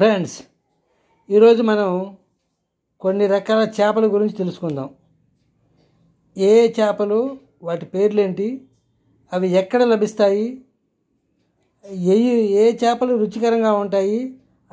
friends ఈరోజు మనం కొన్ని రకాల చేపల గురించి తెలుసుకుందాం ఏ చేపలు వాటి పేర్లేంటి అవి ఎక్కడ లభిస్తాయి ఏ ఏ చేపలు రుచికరంగా ఉంటాయి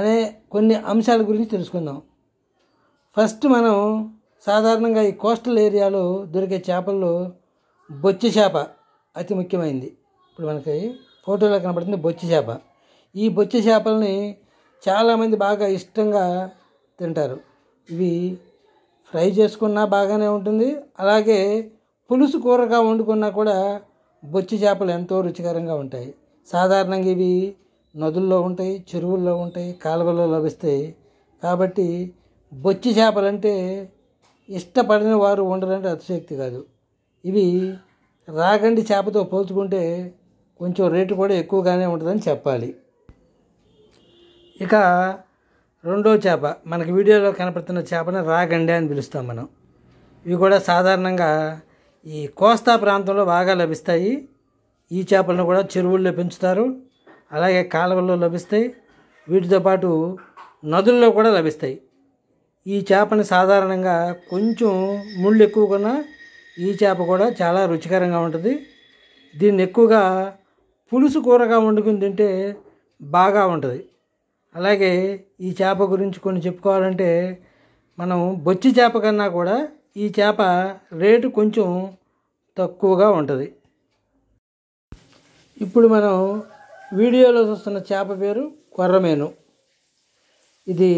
అనే కొన్ని అంశాల గురించి తెలుసుకుందాం ఫస్ట్ మనం సాధారణంగా ఈ కోస్టల్ ఏరియాలో దొరికే చేపల్లో బొచ్చి చేప అతి ముఖ్యమైనది ఇప్పుడు మనకి ఫోటోలో కనబడుతుంది బొచ్చి చేప ఈ బొచ్చి చేపల్ని చాలామంది బాగా ఇష్టంగా తింటారు ఇవి ఫ్రై చేసుకున్నా బాగానే ఉంటుంది అలాగే పులుసు కూరగా వండుకున్నా కూడా బొచ్చి చేపలు ఎంతో రుచికరంగా ఉంటాయి సాధారణంగా ఇవి నదుల్లో ఉంటాయి చెరువుల్లో ఉంటాయి కాలువల్లో లభిస్తాయి కాబట్టి బొచ్చి చేపలంటే ఇష్టపడిన వారు ఉండరంటే అతిశక్తి కాదు ఇవి రాగండి చేపతో పోల్చుకుంటే కొంచెం రేటు కూడా ఎక్కువగానే ఉంటుందని చెప్పాలి ఇక రెండో చేప మనకి వీడియోలో కనపడుతున్న చేపను రాగండి అని పిలుస్తాం మనం ఇవి కూడా సాధారణంగా ఈ కోస్తా ప్రాంతంలో బాగా లభిస్తాయి ఈ చేపలను కూడా చెరువుల్లో పెంచుతారు అలాగే కాలువల్లో లభిస్తాయి వీటితో పాటు నదుల్లో కూడా లభిస్తాయి ఈ చేపని సాధారణంగా కొంచెం ముళ్ళు ఎక్కువగా ఈ చేప కూడా చాలా రుచికరంగా ఉంటుంది దీన్ని ఎక్కువగా పులుసు కూరగా వండుకుని తింటే బాగా ఉంటుంది అలాగే ఈ చేప గురించి కొన్ని చెప్పుకోవాలంటే మనం బొచ్చి చేప కన్నా కూడా ఈ చేప రేటు కొంచెం తక్కువగా ఉంటుంది ఇప్పుడు మనం వీడియోలో చూస్తున్న చేప పేరు కొర్రమేను ఇది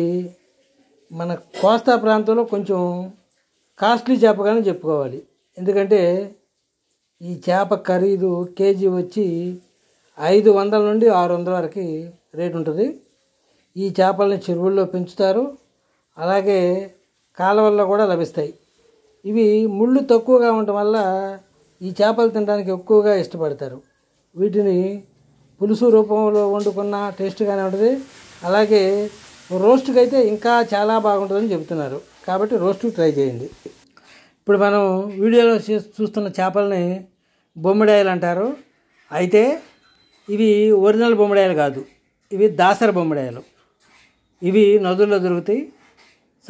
మన కోస్తా ప్రాంతంలో కొంచెం కాస్ట్లీ చేపగానే చెప్పుకోవాలి ఎందుకంటే ఈ చేప ఖరీదు కేజీ వచ్చి ఐదు వందల నుండి ఆరు వందల వరకు రేటు ఉంటుంది ఈ చేపల్ని చెరువుల్లో పెంచుతారు అలాగే కాలువల్లో కూడా లభిస్తాయి ఇవి ముళ్ళు తక్కువగా ఉండటం వల్ల ఈ చేపలు తినడానికి ఎక్కువగా ఇష్టపడతారు వీటిని పులుసు రూపంలో వండుకున్న టేస్ట్గానే ఉంటుంది అలాగే రోస్ట్కి అయితే ఇంకా చాలా బాగుంటుందని చెబుతున్నారు కాబట్టి రోస్ట్ ట్రై చేయండి ఇప్పుడు మనం వీడియోలో చూస్తున్న చేపలని బొమ్మిడాయలు అంటారు అయితే ఇవి ఒరిజినల్ బొమ్మిడాయలు కాదు ఇవి దాసర బొమ్మిడాయలు ఇవి నదుల్లో దొరుకుతాయి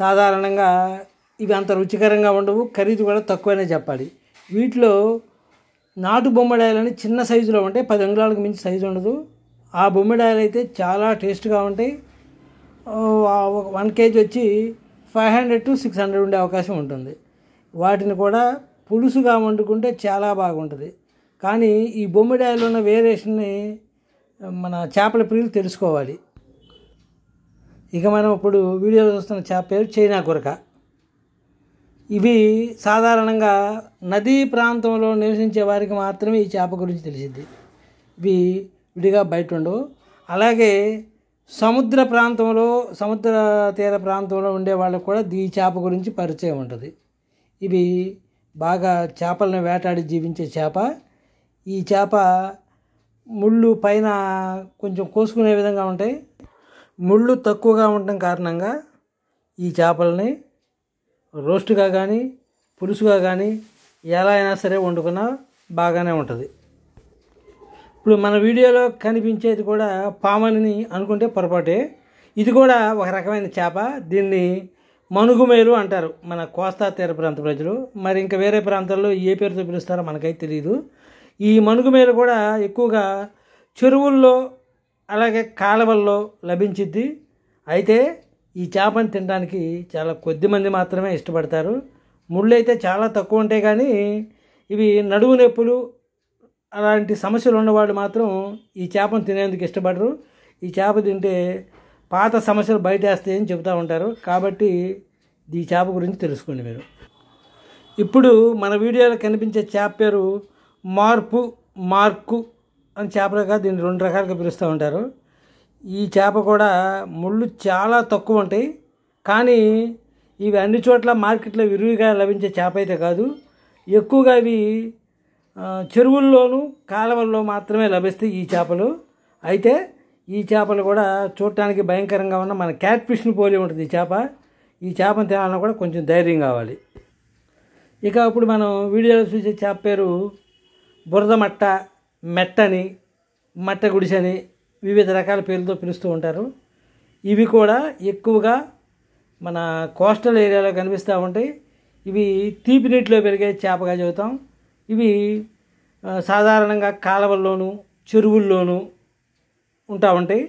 సాధారణంగా ఇవి అంత రుచికరంగా ఉండవు ఖరీదు కూడా తక్కువనే చెప్పాలి వీటిలో నాటు బొమ్మడాయలని చిన్న సైజులో ఉంటాయి పది అంగుళాలకు మించి సైజు ఉండదు ఆ బొమ్మడాయలు అయితే చాలా టేస్ట్గా ఉంటాయి వన్ కేజీ వచ్చి five hundred to six hundred ఉండే అవకాశం ఉంటుంది వాటిని కూడా పులుసుగా వండుకుంటే చాలా బాగుంటుంది కానీ ఈ బొమ్మిడాయలు ఉన్న వేరియేషన్ని మన చేపల ప్రియులు తెలుసుకోవాలి ఇక మనం ఇప్పుడు వీడియోలో చూస్తున్న చేప పేరు చైనా కొరక ఇవి సాధారణంగా నదీ ప్రాంతంలో నివసించే వారికి మాత్రమే ఈ చేప గురించి తెలిసింది ఇవి విడిగా బయట ఉండవు అలాగే సముద్ర ప్రాంతంలో సముద్ర తీర ప్రాంతంలో ఉండే వాళ్ళకు కూడా ఈ చేప గురించి పరిచయం ఉంటుంది ఇవి బాగా చేపలను వేటాడి జీవించే చేప ఈ చేప ముళ్ళు పైన కొంచెం కోసుకునే విధంగా ఉంటాయి ముళ్ళు తక్కువగా ఉండటం కారణంగా ఈ చేపలని రోస్ట్గా కానీ పులుసుగా కానీ ఎలా అయినా సరే వండుకున్నా బాగానే ఉంటుంది ఇప్పుడు మన వీడియోలో కనిపించేది కూడా పామని అనుకుంటే పొరపాటే ఇది కూడా ఒక రకమైన చేప దీన్ని మనుగుమేలు అంటారు మన కోస్తా తీర ప్రాంత ప్రజలు మరి ఇంకా వేరే ప్రాంతాల్లో ఏ పేరుతో పిలుస్తారో మనకైతే తెలియదు ఈ మనుగుమేలు కూడా ఎక్కువగా చెరువుల్లో అలాగే కాలువల్లో లభించిద్ది అయితే ఈ చేపను తినడానికి చాలా కొద్ది మంది మాత్రమే ఇష్టపడతారు ముళ్ళు అయితే చాలా తక్కువ ఉంటాయి కానీ ఇవి నడువు నొప్పులు అలాంటి సమస్యలు ఉన్నవాళ్ళు మాత్రం ఈ చేపను తినేందుకు ఇష్టపడరు ఈ చేప తింటే పాత సమస్యలు బయట చెబుతూ ఉంటారు కాబట్టి ఈ చేప గురించి తెలుసుకోండి మీరు ఇప్పుడు మన వీడియోలో కనిపించే చేప పేరు మార్పు మార్కు అని చేపలుగా దీన్ని రెండు రకాలుగా పిలుస్తూ ఉంటారు ఈ చేప కూడా ముళ్ళు చాలా తక్కువ ఉంటాయి కానీ ఇవి అన్ని చోట్ల మార్కెట్లో విరివిగా లభించే చేప అయితే కాదు ఎక్కువగా ఇవి చెరువుల్లోనూ కాలువల్లో మాత్రమే లభిస్తాయి ఈ చేపలు అయితే ఈ చేపలు కూడా చూడటానికి భయంకరంగా ఉన్న మన క్యాట్ ఫిష్ను పోలి ఉంటుంది ఈ చేప ఈ చేపను తినాలన్నా కూడా కొంచెం ధైర్యం కావాలి ఇక ఇప్పుడు మనం వీడియోలో చూసే చేప పేరు బురదమట్ట మెట్టని మట్ట గుడిసని వివిధ రకాల పేర్లతో పిలుస్తూ ఉంటారు ఇవి కూడా ఎక్కువగా మన కోస్టల్ ఏరియాలో కనిపిస్తూ ఉంటాయి ఇవి తీపి నీటిలో పెరిగే చేపగా చెబుతాం ఇవి సాధారణంగా కాలువల్లోను చెరువుల్లోనూ ఉంటా ఉంటాయి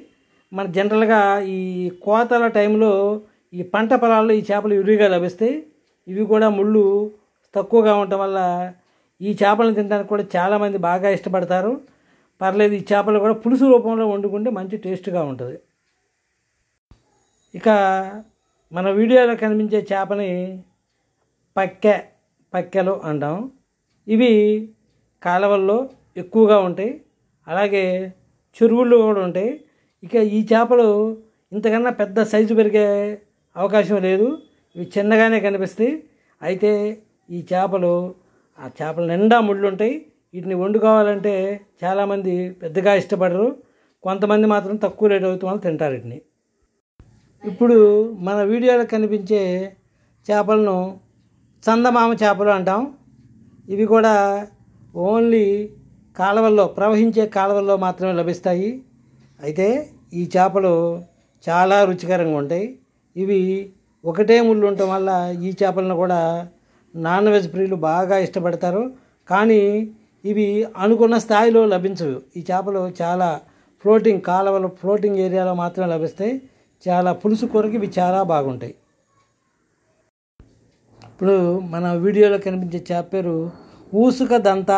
మన జనరల్గా ఈ కోతల టైంలో ఈ పంట పొలాల్లో ఈ చేపలు విరివిగా లభిస్తాయి ఇవి కూడా ముళ్ళు తక్కువగా ఉండటం వల్ల ఈ చేపలను తినడానికి కూడా చాలామంది బాగా ఇష్టపడతారు పర్లేదు ఈ చేపలు కూడా పులుసు రూపంలో వండుకుంటే మంచి టేస్ట్గా ఉంటుంది ఇక మన వీడియోలో కనిపించే చేపని పక్కె పక్కెలు అంటాం ఇవి కాలువల్లో ఎక్కువగా ఉంటాయి అలాగే చెరువుల్లో కూడా ఉంటాయి ఇక ఈ చేపలు ఇంతకన్నా పెద్ద సైజు పెరిగే అవకాశం లేదు ఇవి చిన్నగానే కనిపిస్తాయి అయితే ఈ చేపలు ఆ చేపల నిండా ముళ్ళు ఉంటాయి వీటిని వండుకోవాలంటే చాలామంది పెద్దగా ఇష్టపడరు కొంతమంది మాత్రం తక్కువ రేట్ అవుతాం వాళ్ళు తింటారు వీటిని ఇప్పుడు మన వీడియోలో కనిపించే చేపలను చందమామ చేపలు అంటాం ఇవి కూడా ఓన్లీ కాలువల్లో ప్రవహించే కాలువల్లో మాత్రమే లభిస్తాయి అయితే ఈ చేపలు చాలా రుచికరంగా ఉంటాయి ఇవి ఒకటే ముళ్ళు ఉండటం వల్ల ఈ చేపలను కూడా నాన్ వెజ్ ప్రియులు బాగా ఇష్టపడతారు కానీ ఇవి అనుకున్న స్థాయిలో లభించవు ఈ చేపలు చాలా ఫ్లోటింగ్ కాలవలు ఫ్లోటింగ్ ఏరియాలో మాత్రమే లభిస్తాయి చాలా పులుసు కూరకి ఇవి చాలా బాగుంటాయి ఇప్పుడు మన వీడియోలో కనిపించే చేప పేరు ఊసుక దంత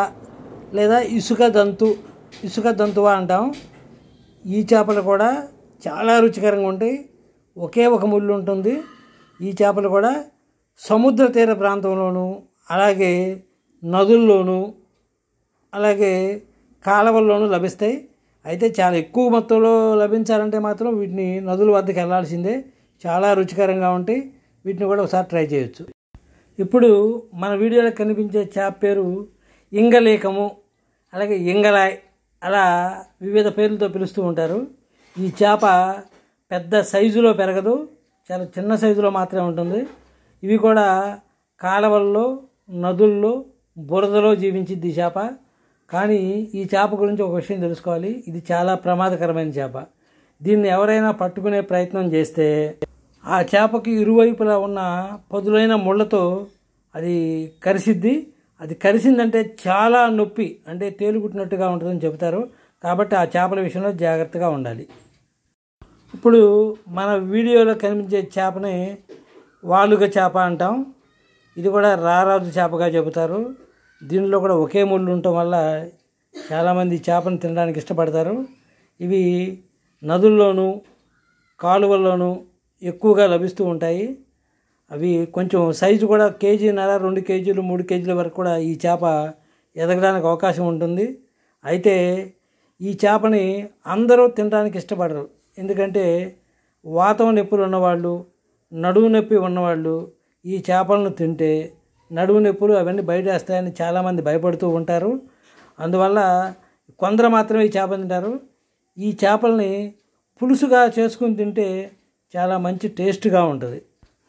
లేదా ఇసుక దంతు ఇసుక దంతువా అంటాం ఈ చేపలు కూడా చాలా రుచికరంగా ఉంటాయి ఒకే ఒక ముళ్ళు ఉంటుంది ఈ చేపలు కూడా సముద్ర తీర ప్రాంతంలోనూ అలాగే నదుల్లోనూ అలాగే కాలువల్లోనూ లభిస్తాయి అయితే చాలా ఎక్కువ మొత్తంలో లభించాలంటే మాత్రం వీటిని నదుల వద్దకు వెళ్లాల్సిందే చాలా రుచికరంగా ఉంటాయి వీటిని కూడా ఒకసారి ట్రై చేయొచ్చు ఇప్పుడు మన వీడియోలో కనిపించే చేప పేరు ఇంగలేకము అలాగే ఇంగలాయ్ అలా వివిధ పేర్లతో పిలుస్తూ ఉంటారు ఈ చేప పెద్ద సైజులో పెరగదు చాలా చిన్న సైజులో మాత్రమే ఉంటుంది ఇవి కూడా కాలవల్లో నదుల్లో బురదలో జీవించింది ఈ చేప కానీ ఈ చేప గురించి ఒక విషయం తెలుసుకోవాలి ఇది చాలా ప్రమాదకరమైన చేప దీన్ని ఎవరైనా పట్టుకునే ప్రయత్నం చేస్తే ఆ చేపకి ఇరువైపులా ఉన్న పదులైన ముళ్ళతో అది కరిసిద్ది అది కరిసిందంటే చాలా నొప్పి అంటే తేలుగుట్టినట్టుగా ఉంటుందని చెబుతారు కాబట్టి ఆ చేపల విషయంలో జాగ్రత్తగా ఉండాలి ఇప్పుడు మన వీడియోలో కనిపించే చేపని వాలుగ చేప అంటాం ఇది కూడా రారాజు చేపగా చెబుతారు దీనిలో కూడా ఒకే ముళ్ళు ఉండటం వల్ల చాలామంది చేపను తినడానికి ఇష్టపడతారు ఇవి నదుల్లోనూ కాలువల్లోనూ ఎక్కువగా లభిస్తూ ఉంటాయి అవి కొంచెం సైజు కూడా కేజీన్నర రెండు కేజీలు మూడు కేజీల వరకు కూడా ఈ చేప ఎదగడానికి అవకాశం ఉంటుంది అయితే ఈ చేపని అందరూ తినడానికి ఇష్టపడరు ఎందుకంటే వాతం నొప్పులు ఉన్నవాళ్ళు నడువు నొప్పి ఉన్నవాళ్ళు ఈ చేపలను తింటే నడువు నొప్పులు అవన్నీ బయటేస్తాయని చాలామంది భయపడుతూ ఉంటారు అందువల్ల కొందరు మాత్రమే ఈ చేపలు తింటారు ఈ చేపల్ని పులుసుగా చేసుకుని తింటే చాలా మంచి టేస్ట్గా ఉంటుంది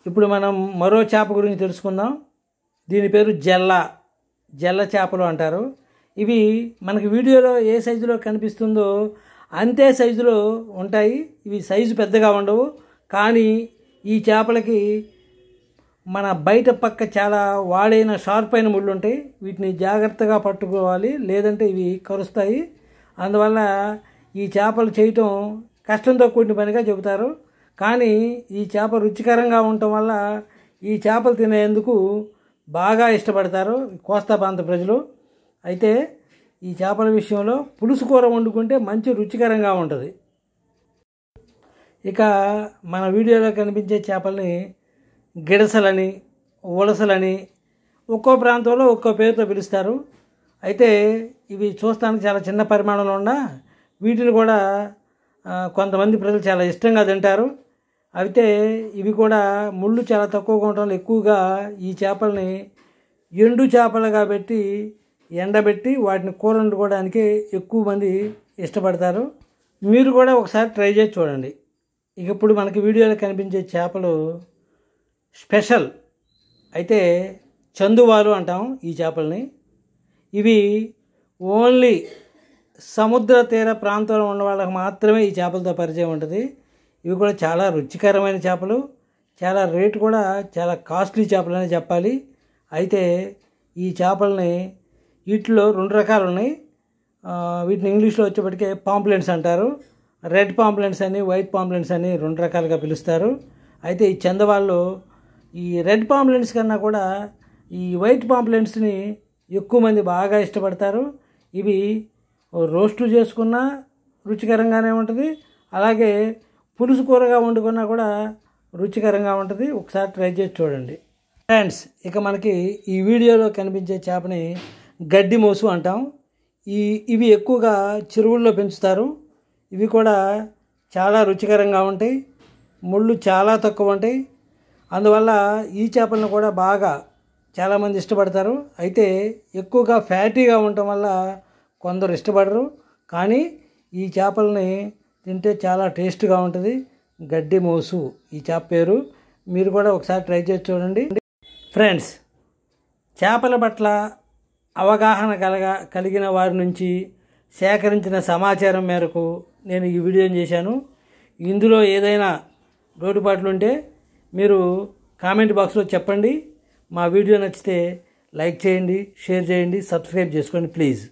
ఇప్పుడు మనం మరో చేప గురించి తెలుసుకుందాం దీని పేరు జల్ల జల్ల చేపలు అంటారు ఇవి మనకి వీడియోలో ఏ సైజులో కనిపిస్తుందో అంతే సైజులో ఉంటాయి ఇవి సైజు పెద్దగా ఉండవు కానీ ఈ చేపలకి మన బయట పక్క చాలా వాడైన షార్ప్ అయిన ముళ్ళు ఉంటాయి వీటిని జాగ్రత్తగా పట్టుకోవాలి లేదంటే ఇవి కరుస్తాయి అందువల్ల ఈ చేపలు చేయటం కష్టంతో కూడిన పనిగా చెబుతారు కానీ ఈ చేప రుచికరంగా ఉండటం వల్ల ఈ చేపలు తినేందుకు బాగా ఇష్టపడతారు కోస్తా ప్రాంత ప్రజలు అయితే ఈ చేపల విషయంలో పులుసు కూర వండుకుంటే మంచి రుచికరంగా ఉంటుంది ఇక మన వీడియోలో కనిపించే చేపల్ని గిడసలని ఉలసలని ఒక్కో ప్రాంతంలో ఒక్కో పేరుతో పిలుస్తారు అయితే ఇవి చూస్తానికి చాలా చిన్న పరిమాణంలో ఉన్న వీటిని కూడా కొంతమంది ప్రజలు చాలా ఇష్టంగా తింటారు అయితే ఇవి కూడా ముళ్ళు చాలా తక్కువగా ఉండటం ఎక్కువగా ఈ చేపల్ని ఎండు చేపలుగా పెట్టి ఎండబెట్టి వాటిని కూర వండుకోవడానికి ఎక్కువ మంది ఇష్టపడతారు మీరు కూడా ఒకసారి ట్రై చేసి చూడండి ఇక ఇప్పుడు మనకి వీడియోలో కనిపించే చేపలు స్పెషల్ అయితే చందువాలు అంటాం ఈ చేపల్ని ఇవి ఓన్లీ సముద్ర తీర ప్రాంతంలో ఉన్న వాళ్ళకి మాత్రమే ఈ చేపలతో పరిచయం ఉంటుంది ఇవి కూడా చాలా రుచికరమైన చేపలు చాలా రేటు కూడా చాలా కాస్ట్లీ చేపలు చెప్పాలి అయితే ఈ చేపల్ని వీటిలో రెండు రకాలు ఉన్నాయి వీటిని ఇంగ్లీష్లో వచ్చేప్పటికే పాంప్లెంట్స్ అంటారు రెడ్ పాంప్లెంట్స్ అని వైట్ పాంప్లెంట్స్ అని రెండు రకాలుగా పిలుస్తారు అయితే ఈ చందవాళ్ళు ఈ రెడ్ పాంప్లెంట్స్ కన్నా కూడా ఈ వైట్ పాంప్లెంట్స్ని ఎక్కువ మంది బాగా ఇష్టపడతారు ఇవి రోస్టు చేసుకున్నా రుచికరంగానే ఉంటుంది అలాగే పులుసు కూరగా వండుకున్నా కూడా రుచికరంగా ఉంటుంది ఒకసారి ట్రై చేసి చూడండి ఫ్రెండ్స్ ఇక మనకి ఈ వీడియోలో కనిపించే చేపని గడ్డి మోసు అంటాం ఈ ఇవి ఎక్కువగా చెరువుల్లో పెంచుతారు ఇవి కూడా చాలా రుచికరంగా ఉంటాయి ముళ్ళు చాలా తక్కువ ఉంటాయి అందువల్ల ఈ చేపలను కూడా బాగా చాలామంది ఇష్టపడతారు అయితే ఎక్కువగా ఫ్యాటీగా ఉండటం వల్ల కొందరు ఇష్టపడరు కానీ ఈ చేపలని తింటే చాలా టేస్ట్గా ఉంటుంది గడ్డి మోసు ఈ చేప పేరు మీరు కూడా ఒకసారి ట్రై చేసి చూడండి ఫ్రెండ్స్ చేపల పట్ల అవగాహన కలగ కలిగిన వారి నుంచి సేకరించిన సమాచారం మేరకు నేను ఈ వీడియోని చేశాను ఇందులో ఏదైనా లోటుపాట్లు ఉంటే మీరు కామెంట్ బాక్స్లో చెప్పండి మా వీడియో నచ్చితే లైక్ చేయండి షేర్ చేయండి సబ్స్క్రైబ్ చేసుకోండి ప్లీజ్